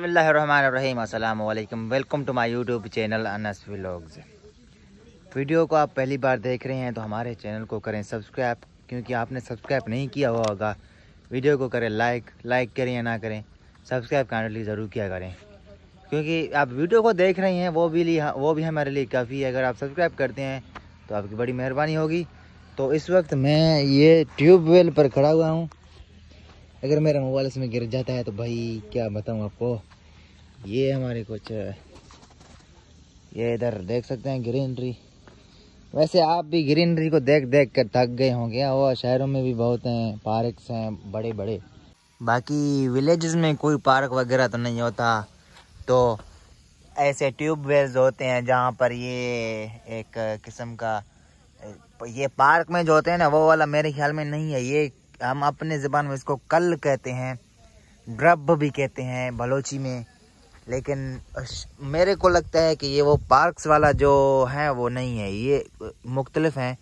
बसमीम अल्लाम welcome to my YouTube channel Anas vlogs video को आप पहली बार देख रहे हैं तो हमारे चैनल को करें सब्सक्राइब क्योंकि आपने सब्सक्राइब नहीं किया हुआ होगा वीडियो को करें लाइक लाइक करें या ना करें सब्सक्राइब काइंडली ज़रूर किया करें क्योंकि आप वीडियो को देख रहे हैं वो भी लिए वो भी हमारे लिए काफ़ी है अगर आप सब्सक्राइब करते हैं तो आपकी बड़ी मेहरबानी होगी तो इस वक्त मैं ये ट्यूबवेल पर खड़ा हुआ हूँ अगर मेरा मोबाइल इसमें गिर जाता है तो भाई क्या बताऊँ आपको ये हमारे कुछ ये इधर देख सकते हैं ग्रीनरी वैसे आप भी ग्रीनरी को देख देख कर थक गए होंगे और शहरों में भी बहुत हैं पार्क्स हैं बड़े बड़े बाकी विलेजेस में कोई पार्क वगैरह तो नहीं होता तो ऐसे ट्यूबवेल्स होते हैं जहाँ पर ये एक किस्म का ये पार्क में जो होते हैं ना वो वाला मेरे ख्याल में नहीं है ये हम अपने ज़बान में इसको कल कहते हैं ड्रब भी कहते हैं बलोची में लेकिन मेरे को लगता है कि ये वो पार्क्स वाला जो है वो नहीं है ये मुख्तलफ हैं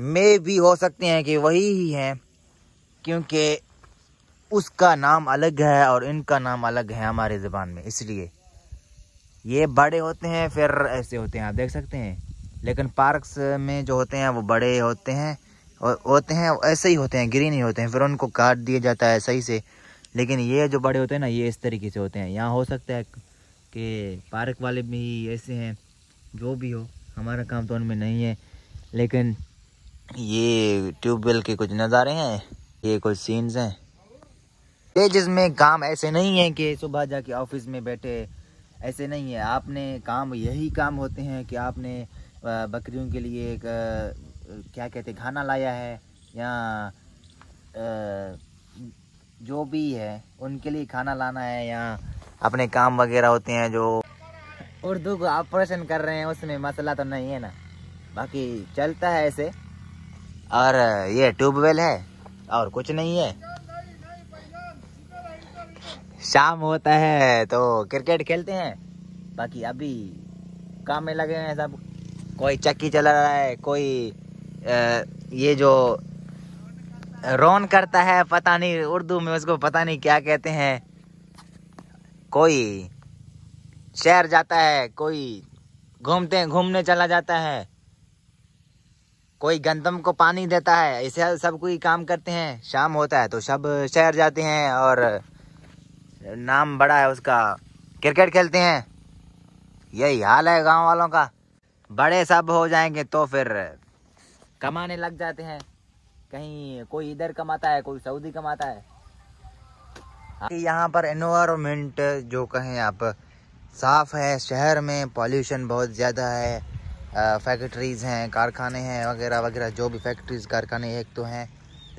मे भी हो सकते हैं कि वही ही हैं क्योंकि उसका नाम अलग है और इनका नाम अलग है हमारे ज़बान में इसलिए ये बड़े होते हैं फिर ऐसे होते हैं आप देख सकते हैं लेकिन पार्क्स में जो होते हैं वो बड़े होते हैं होते हैं ऐसे ही होते हैं गिरी नहीं होते हैं फिर उनको काट दिया जाता है सही से लेकिन ये जो बड़े होते हैं ना ये इस तरीके से होते हैं यहाँ हो सकता है कि पार्क वाले भी ऐसे हैं जो भी हो हमारा काम तो उनमें नहीं है लेकिन ये ट्यूबवेल के कुछ नज़ारे हैं ये कुछ सीन्स हैं ये जिसमें काम ऐसे नहीं है कि सुबह जाके ऑफिस में बैठे ऐसे नहीं है आपने काम यही काम होते हैं कि आपने बकरियों के लिए एक क्या कहते खाना लाया है या जो भी है उनके लिए खाना लाना है या अपने काम वगैरह होते हैं जो उर्दू को ऑपरेशन कर रहे हैं उसमें मसला तो नहीं है ना बाकी चलता है ऐसे और ये ट्यूबवेल है और कुछ नहीं है शाम होता है तो क्रिकेट खेलते हैं बाकी अभी काम में लगे हैं सब कोई चक्की चला रहा है कोई ये जो रोन करता है पता नहीं उर्दू में उसको पता नहीं क्या कहते हैं कोई शहर जाता है कोई घूमते घूमने चला जाता है कोई गंदम को पानी देता है ऐसे सब कोई काम करते हैं शाम होता है तो सब शहर जाते हैं और नाम बड़ा है उसका क्रिकेट खेलते हैं यही हाल है गांव वालों का बड़े सब हो जाएंगे तो फिर कमाने लग जाते हैं कहीं कोई इधर कमाता है कोई सऊदी कमाता है हाँ। यहाँ पर एनवायरमेंट जो कहें आप साफ़ है शहर में पॉल्यूशन बहुत ज़्यादा है फैक्ट्रीज़ हैं कारखाने हैं वगैरह वगैरह जो भी फैक्ट्रीज़ कारखाने एक तो हैं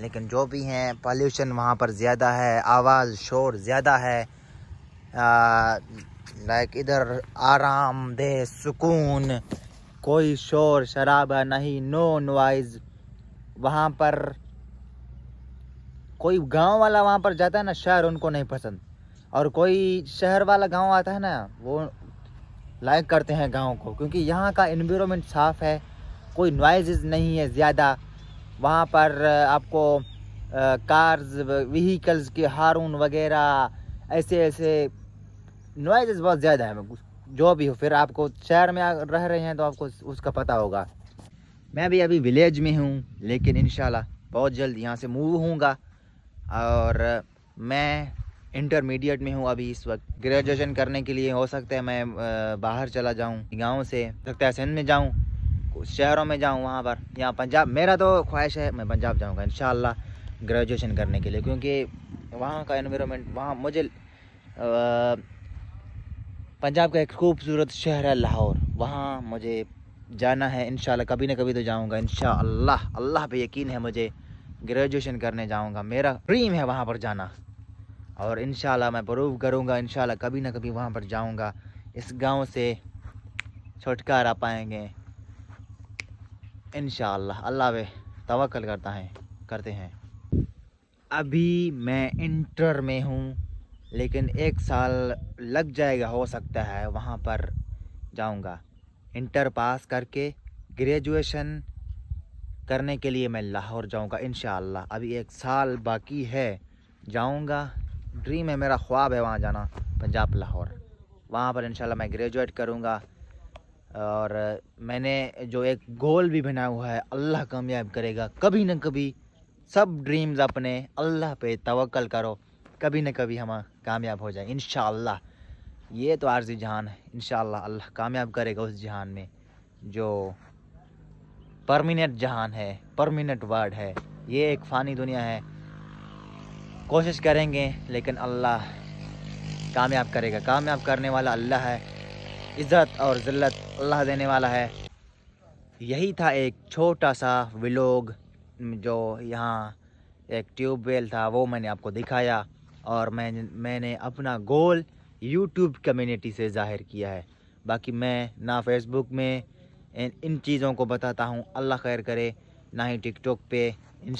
लेकिन जो भी हैं पॉल्यूशन वहाँ पर ज़्यादा है आवाज़ शोर ज़्यादा है लाइक इधर आराम दे सुकून कोई शोर शराबा नहीं नो नॉइज़ वहाँ पर कोई गांव वाला वहाँ पर जाता है ना शहर उनको नहीं पसंद और कोई शहर वाला गांव आता है ना वो लाइक करते हैं गांव को क्योंकि यहाँ का इन्वेरमेंट साफ़ है कोई नॉइज़ नहीं है ज़्यादा वहाँ पर आपको कार्स व्हीकल्स के हारून वगैरह ऐसे ऐसे नॉइज़ बहुत ज़्यादा है जो भी हो फिर आपको शहर में रह रहे हैं तो आपको उसका पता होगा मैं भी अभी विलेज में हूँ लेकिन इन बहुत जल्द यहाँ से मूव होऊंगा और मैं इंटरमीडिएट में हूँ अभी इस वक्त ग्रेजुएशन करने के लिए हो सकता है मैं बाहर चला जाऊँ गाँव से सकता है सिंध में जाऊँ शहरों में जाऊँ वहाँ पर यहाँ पंजाब मेरा तो ख्वाहिश है मैं पंजाब जाऊँगा इन ग्रेजुएशन करने के लिए क्योंकि वहाँ का इन्वायरमेंट वहाँ मुझे पंजाब का एक खूबसूरत शहर है लाहौर वहाँ मुझे जाना है इन कभी ना कभी तो जाऊँगा इन अल्लाह पे यकीन है मुझे ग्रेजुएशन करने जाऊँगा मेरा ड्रीम है वहाँ पर जाना और इन मैं प्रूव करूँगा इन कभी ना कभी वहाँ पर जाऊँगा इस गांव से छुटकारा पाएंगे इन अल्लाह पे तवक्ल करता है करते हैं अभी मैं इंटर में हूँ लेकिन एक साल लग जाएगा हो सकता है वहाँ पर जाऊँगा इंटर पास करके ग्रेजुएशन करने के लिए मैं लाहौर जाऊँगा इन अभी एक साल बाकी है जाऊँगा ड्रीम है मेरा ख्वाब है वहाँ जाना पंजाब लाहौर वहाँ पर इनशाला मैं ग्रेजुएट करूँगा और मैंने जो एक गोल भी बनाया हुआ है अल्लाह कामयाब करेगा कभी ना कभी सब ड्रीम्स अपने अल्लाह पे तवक्ल करो कभी ना कभी हम कामयाब हो जाए इन ये तो आर्जी जहान है इन अल्लाह कामयाब करेगा उस जहान में जो परमिनेंट जहान है परमिनेंट वर्ड है ये एक फ़ानी दुनिया है कोशिश करेंगे लेकिन अल्लाह कामयाब करेगा कामयाब करने वाला अल्लाह है इज़्ज़त और ज़िल्लत अल्लाह देने वाला है यही था एक छोटा सा विलोग जो यहाँ एक ट्यूबवेल था वो मैंने आपको दिखाया और मैं मैंने अपना गोल यूट्यूब कम्युनिटी से जाहिर किया है बाकी मैं ना फेसबुक में इन इन चीज़ों को बताता हूँ अल्लाह खैर करे ना ही टिकटॉक पे इन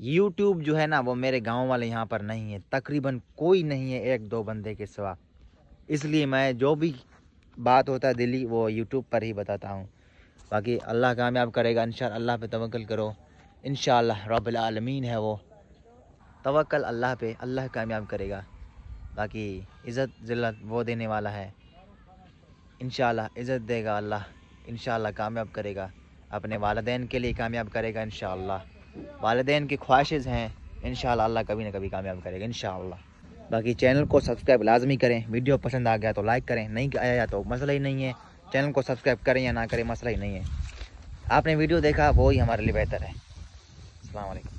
यूट्यूब जो है ना वो मेरे गांव वाले यहाँ पर नहीं है तकरीबन कोई नहीं है एक दो बंदे के सिवा इसलिए मैं जो भी बात होता है दिल्ली वो यूट्यूब पर ही बताता हूँ बाकी अल्लाह कामयाब करेगा इन अल्लाह पे तवक्ल करो इन शब्लमीन है वो तवक्ल अल्लाह पे अल्लाह कामयाब करेगा बाकी इज़्ज़त ज़िल्लत वो देने वाला है इन इज़्ज़त देगा अल्लाह इन कामयाब करेगा अपने वालदेन के लिए कामयाब करेगा इन वालदेन की ख्वाहिशें हैं इन अल्लाह कभी ना कभी कामयाब करेगा इन बाकी चैनल को सब्सक्राइब लाजमी करें वीडियो पसंद आ गया तो लाइक करें नहीं आया तो मसला ही नहीं है चैनल को सब्सक्राइब करें या ना करें मसला ही नहीं है आपने वीडियो देखा वो ही हमारे लिए बेहतर है अलैक्म